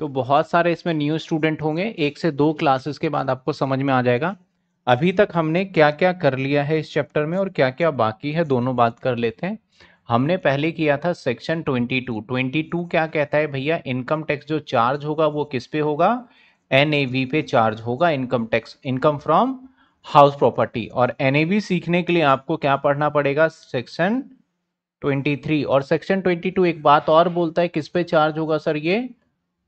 तो बहुत सारे इसमें न्यू स्टूडेंट होंगे एक से दो क्लासेस के बाद आपको समझ में आ जाएगा अभी तक हमने क्या क्या कर लिया है इस चैप्टर में और क्या क्या बाकी है दोनों बात कर लेते हैं हमने पहले किया था सेक्शन 22 22 क्या कहता है भैया इनकम टैक्स जो चार्ज होगा वो किस पे होगा एन पे चार्ज होगा income tax income from house property और एन सीखने के लिए आपको क्या पढ़ना पड़ेगा सेक्शन 23 और सेक्शन 22 एक बात और बोलता है किस पे चार्ज होगा सर ये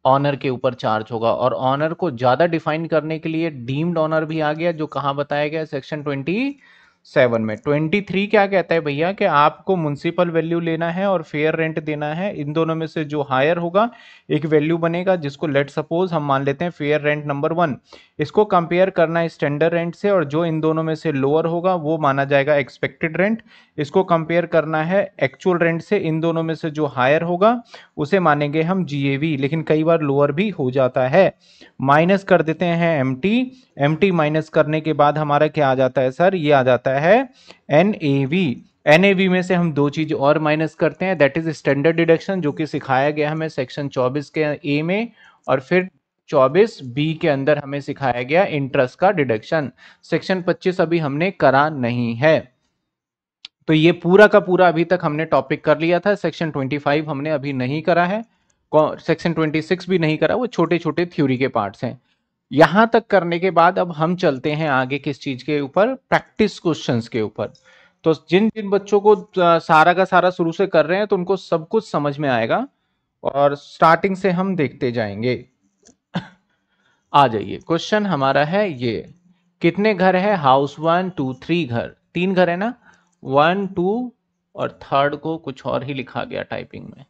ऑनर के ऊपर चार्ज होगा और ऑनर को ज्यादा डिफाइन करने के लिए डीम्ड ऑनर भी आ गया जो कहा बताया गया सेक्शन ट्वेंटी सेवन में ट्वेंटी थ्री क्या कहता है भैया कि आपको म्यूनसिपल वैल्यू लेना है और फेयर रेंट देना है इन दोनों में से जो हायर होगा एक वैल्यू बनेगा जिसको लेट सपोज हम मान लेते हैं फेयर रेंट नंबर वन इसको कंपेयर करना है स्टैंडर्ड रेंट से और जो इन दोनों में से लोअर होगा वो माना जाएगा एक्सपेक्टेड रेंट इसको कंपेयर करना है एक्चुअल रेंट से इन दोनों में से जो हायर होगा उसे मानेंगे हम जीएवी लेकिन कई बार लोअर भी हो जाता है माइनस कर देते हैं M T M T minus करने के बाद हमारा क्या आ जाता है सर ये आ जाता है एन ए वी एन में से हम दो चीज़ और माइनस करते हैं दैट इज स्टैंडर्ड डिडक्शन जो कि सिखाया गया हमें सेक्शन 24 के ए में और फिर 24 बी के अंदर हमें सिखाया गया इंटरेस्ट का डिडक्शन सेक्शन 25 अभी हमने करा नहीं है तो ये पूरा का पूरा अभी तक हमने टॉपिक कर लिया था सेक्शन 25 हमने अभी नहीं करा है सेक्शन 26 भी नहीं करा वो छोटे छोटे थ्योरी के पार्ट्स हैं यहां तक करने के बाद अब हम चलते हैं आगे किस चीज़ के ऊपर प्रैक्टिस क्वेश्चंस के ऊपर तो जिन जिन बच्चों को सारा का सारा शुरू से कर रहे हैं तो उनको सब कुछ समझ में आएगा और स्टार्टिंग से हम देखते जाएंगे आ जाइए क्वेश्चन हमारा है ये कितने घर है हाउस वन टू थ्री घर तीन घर है ना वन टू और थर्ड को कुछ और ही लिखा गया टाइपिंग में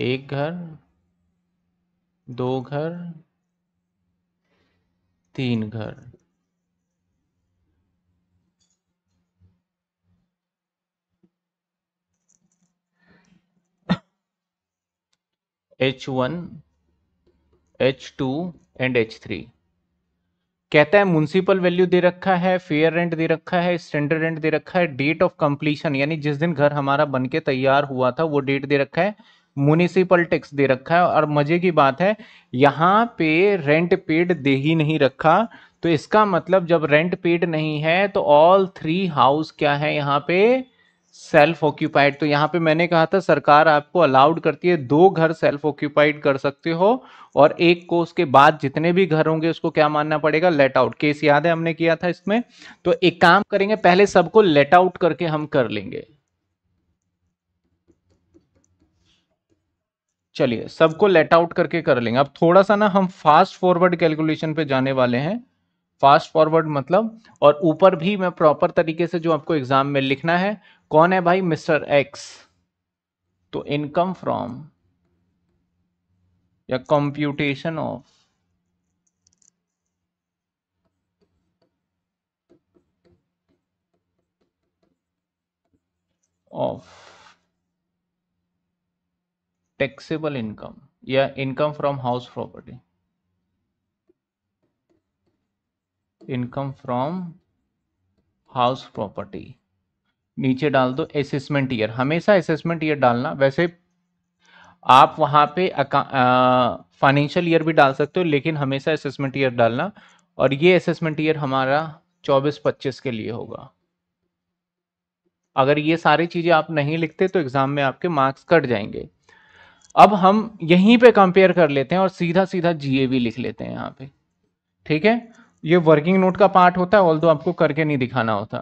एक घर दो घर तीन घर H one H2 and H3 कहता है म्यूनसिपल वैल्यू दे रखा है फेयर रेंट दे रखा है स्टैंडर्ड रेंट दे रखा है डेट ऑफ कंप्लीशन यानी जिस दिन घर हमारा बन के तैयार हुआ था वो डेट दे रखा है म्यूनिसिपल टैक्स दे रखा है और मजे की बात है यहाँ पे रेंट पेड दे ही नहीं रखा तो इसका मतलब जब रेंट पेड नहीं है तो ऑल थ्री हाउस क्या है यहाँ पे सेल्फ ऑक्यूपाइड तो यहाँ पे मैंने कहा था सरकार आपको अलाउड करती है दो घर सेल्फ ऑक्यूपाइड कर सकते हो और एक को उसके बाद जितने भी घर होंगे उसको क्या मानना पड़ेगा लेट आउट केस याद है हमने किया था इसमें तो एक काम करेंगे पहले सबको लेट आउट करके हम कर लेंगे चलिए सबको लेट आउट करके कर लेंगे अब थोड़ा सा ना हम फास्ट फॉरवर्ड कैलकुलेशन पे जाने वाले हैं फास्ट फॉरवर्ड मतलब और ऊपर भी मैं प्रॉपर तरीके से जो आपको एग्जाम में लिखना है कौन है भाई मिस्टर एक्स तो इनकम फ्रॉम या computation of of taxable income या income from house property income from house property नीचे डाल दो असेसमेंट ईयर हमेशा असेसमेंट ईयर डालना वैसे आप वहां पे फाइनेंशियल ईयर भी डाल सकते हो लेकिन हमेशा असेसमेंट ईयर डालना और ये असेसमेंट ईयर हमारा 24-25 के लिए होगा अगर ये सारी चीज़ें आप नहीं लिखते तो एग्ज़ाम में आपके मार्क्स कट जाएंगे अब हम यहीं पे कंपेयर कर लेते हैं और सीधा सीधा जीए भी लिख लेते हैं यहाँ पे ठीक है ये वर्किंग नोट का पार्ट होता है ऑल आपको करके नहीं दिखाना होता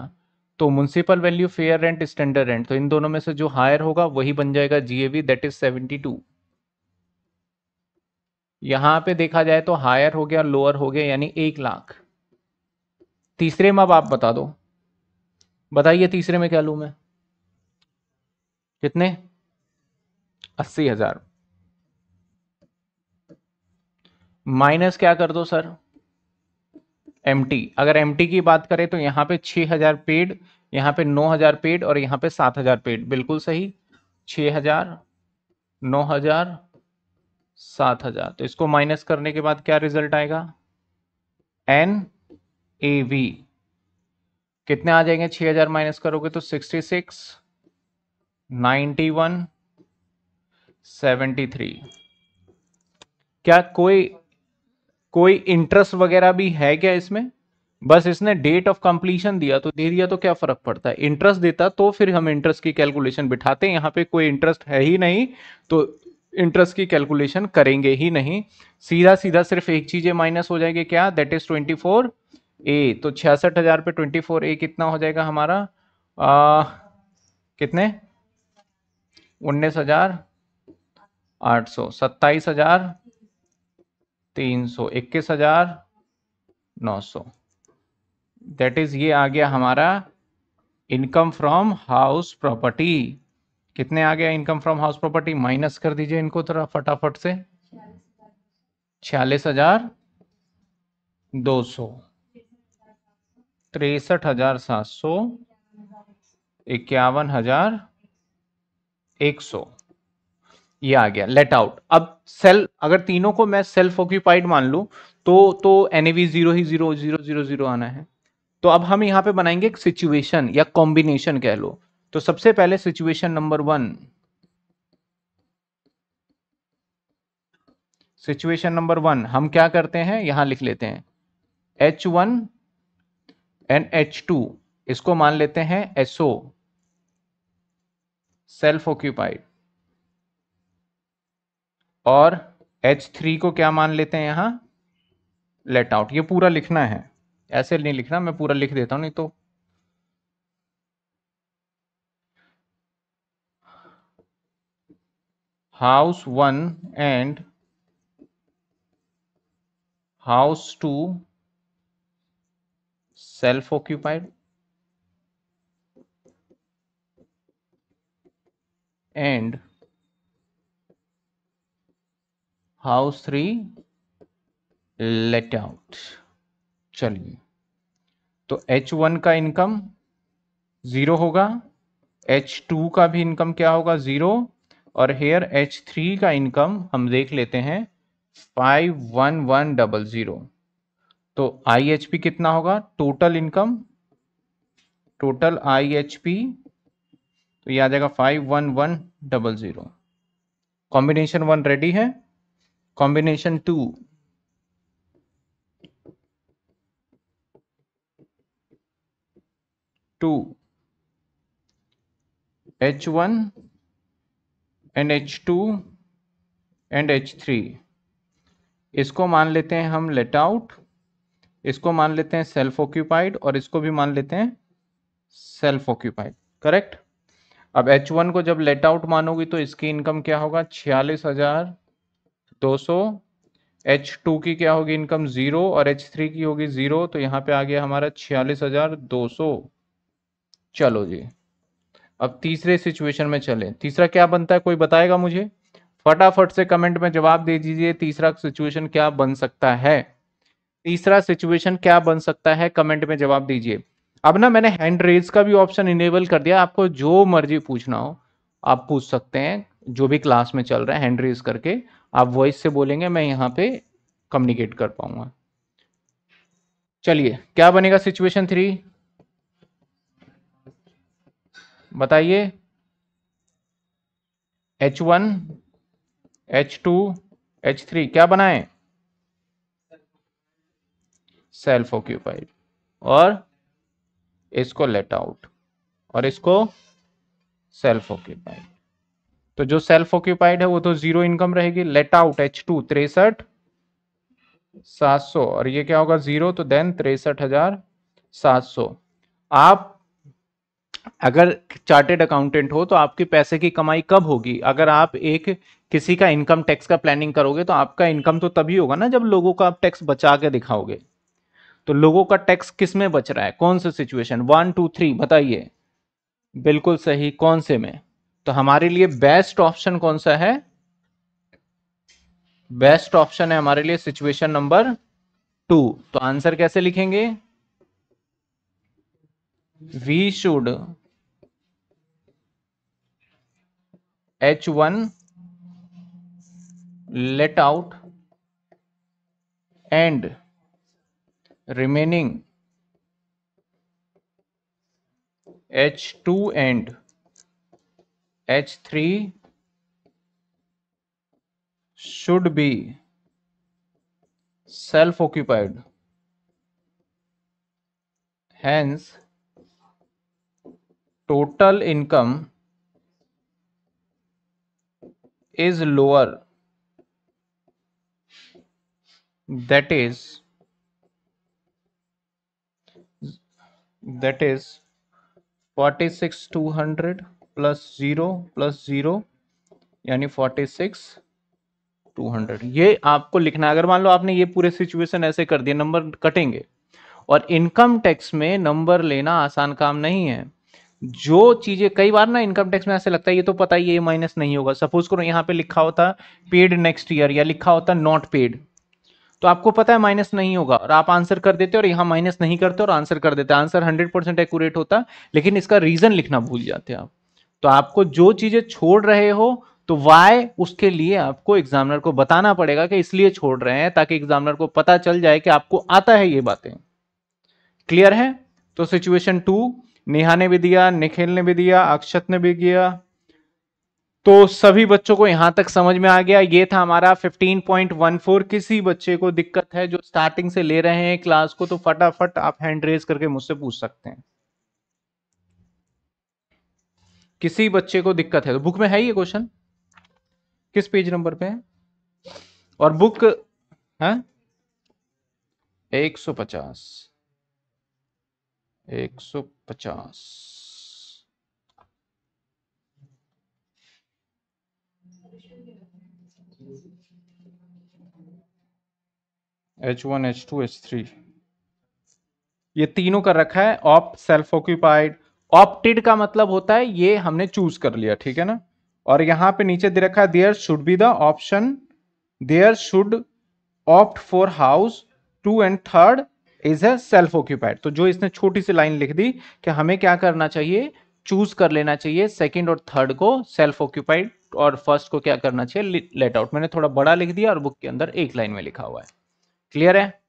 तो municipal value fair rent standard rent तो इन दोनों में से जो हायर होगा वही बन जाएगा GAV that is seventy two यहां पर देखा जाए तो हायर हो गया लोअर हो गया यानी एक लाख तीसरे में अब आप बता दो बताइए तीसरे में क्या लू मैं कितने अस्सी हजार माइनस क्या कर दो सर एम अगर एम की बात करें तो यहाँ पे 6000 पेड यहाँ पे 9000 पेड और यहाँ पे 7000 पेड बिल्कुल सही 6000 9000 7000 तो इसको माइनस करने के बाद क्या रिजल्ट आएगा एन ए वी कितने आ जाएंगे 6000 माइनस करोगे तो 66 91 73 क्या कोई कोई इंटरेस्ट वगैरह भी है क्या इसमें बस इसने डेट ऑफ कंप्लीशन दिया तो दे दिया तो क्या फर्क पड़ता है इंटरेस्ट देता तो फिर हम इंटरेस्ट की कैलकुलेशन बिठाते हैं यहाँ पे कोई इंटरेस्ट है ही नहीं तो इंटरेस्ट की कैलकुलेशन करेंगे ही नहीं सीधा सीधा सिर्फ एक चीजें माइनस हो जाएगी क्या that is twenty four A तो छियासठ हजार पे ट्वेंटी फोर ए कितना हो जाएगा हमारा आ, कितने उन्नीस हजार आठ सौ सत्ताईस हजार तीन सौ इक्कीस हजार नौ सौ दैट इज ये आ गया हमारा इनकम फ्रॉम हाउस प्रॉपर्टी कितने आ गया income from house property minus कर दीजिए इनको थोड़ा फटाफट से छियालीस हजार दो सौ तिरसठ हजार सात सौ इक्यावन हजार एक सौ ये आ गया लेट आउट अब सेल अगर तीनों को मैं सेल्फ ऑक्यूपाइड मान लू तो तो एन जीरो ही जीरो जीरो जीरो जीरो आना है तो अब हम यहां पे बनाएंगे एक सिचुएशन या कॉम्बिनेशन कह लो तो सबसे पहले situation number one situation number one हम क्या करते हैं यहां लिख लेते हैं H one and H two इसको मान लेते हैं एसओ सेल्फ ऑक्यूपाइड और H3 को क्या मान लेते हैं यहाँ लेट आउट ये पूरा लिखना है ऐसे नहीं लिखना मैं पूरा लिख देता हूँ नहीं तो house one and house two self occupied and house three let out चलिए तो एच वन का इनकम ज़ीरो होगा एच टू का भी इनकम क्या होगा ज़ीरो और हेयर एच थ्री का इनकम हम देख लेते हैं five one one double zero तो आई एच पी कितना होगा total income total I H P तो याद आ जाएगा five one one double zero combination one ready है combination 2 2 h1 and h2 and h3 इसको मान लेते हैं हम लेट आउट इसको मान लेते हैं सेल्फ ऑक्यूपाइड और इसको भी मान लेते हैं सेल्फ ऑक्यूपाइड करेक्ट अब H1 को जब लेट आउट मानोगी तो इसकी इनकम क्या होगा छियालीस हजार 200 एच टू की क्या होगी इनकम ज़ीरो और एच थ्री की होगी ज़ीरो तो यहाँ पे आ गया हमारा छियालीस हज़ार दो सो चलो जी अब तीसरे सिचुएशन में चले तीसरा क्या बनता है कोई बताएगा मुझे फटाफट से कमेंट में जवाब दे दीजिए तीसरा सिचुएशन क्या बन सकता है तीसरा सिचुएशन क्या बन सकता है कमेंट में जवाब दीजिए अब ना मैंने हैंड रेज का भी ऑप्शन इनेबल कर दिया आपको जो मर्जी पूछना हो आप पूछ सकते हैं जो भी क्लास में चल रहा है हैंड रेज करके आप वॉइस से बोलेंगे मैं यहाँ पे कम्युनिकेट कर पाऊंगा चलिए क्या बनेगा सिचुएशन थ्री बताइए H one H two H three क्या बनाए सेल्फ ऑक्यूपाइड और इसको लेट आउट और इसको सेल्फ ऑक्यूपाइड तो जो सेल्फ ऑक्यूपाइड है वो तो जीरो इनकम रहेगी लेट आउट एच टू तिरसठ सात सौ और ये क्या होगा जीरो तो देन तिरसठ हजार सात सौ आप अगर चार्टेड अकाउंटेंट हो तो आपके पैसे की कमाई कब होगी अगर आप एक किसी का इनकम टैक्स का प्लानिंग करोगे तो आपका इनकम तो तभी होगा ना जब लोगों का आप टैक्स बचा के दिखाओगे तो लोगों का टैक्स किस में बच रहा है कौन सा सिचुएशन वन टू थ्री बताइए बिल्कुल सही कौन से में तो हमारे लिए बेस्ट ऑप्शन कौन सा है बेस्ट ऑप्शन है हमारे लिए सिचुएशन नंबर टू तो आंसर कैसे लिखेंगे we should H one let out and remaining H two and H3 should be self-occupied. Hence, total income is lower that is that is 46 200 plus zero plus zero यानी forty six two hundred ये आपको लिखना अगर मान लो आपने ये पूरे situation ऐसे कर दिए नंबर कटेंगे और इनकम टैक्स में नंबर लेना आसान काम नहीं है जो चीज़ें कई बार ना इनकम टैक्स में ऐसे लगता है ये तो पता ही ये माइनस नहीं होगा सपोज करो यहाँ पे लिखा होता पेड नेक्स्ट ईयर या लिखा होता नॉट पेड तो आपको पता है माइनस नहीं होगा और आप आंसर कर देते और यहाँ माइनस नहीं करते और आंसर कर देते आंसर हंड्रेड परसेंट एक्यूरेट होता लेकिन इसका रीज़न लिखना भूल जाते आप तो आपको जो चीजें छोड़ रहे हो तो वाई उसके लिए आपको एग्जामिनर को बताना पड़ेगा कि इसलिए छोड़ रहे हैं ताकि एग्जामिनर को पता चल जाए कि आपको आता है ये बातें क्लियर है तो सिचुएशन टू नेहा ने भी दिया निखिल ने भी दिया अक्षत ने भी दिया तो सभी बच्चों को यहां तक समझ में आ गया ये था हमारा 15.14 किसी बच्चे को दिक्कत है जो स्टार्टिंग से ले रहे हैं क्लास को तो फटाफट आप हैंड रेज करके मुझसे पूछ सकते हैं किसी बच्चे को दिक्कत है तो बुक में है ये क्वेश्चन किस पेज नंबर पे है और बुक है हाँ? एक सौ पचास एक सौ पचास H one H two H three ये तीनों का रखा है ऑप सेल्फ ऑक्यूपाइड ऑप्टेड का मतलब होता है ये हमने चूज कर लिया ठीक है ना और यहां पे नीचे दे रखा there should be the option there should opt for house two and third is a self occupied तो जो इसने छोटी सी लाइन लिख दी कि हमें क्या करना चाहिए चूज कर लेना चाहिए सेकंड और थर्ड को सेल्फ ऑक्यूपाइड और फर्स्ट को क्या करना चाहिए लेट आउट मैंने थोड़ा बड़ा लिख दिया और बुक के अंदर एक लाइन में लिखा हुआ है क्लियर है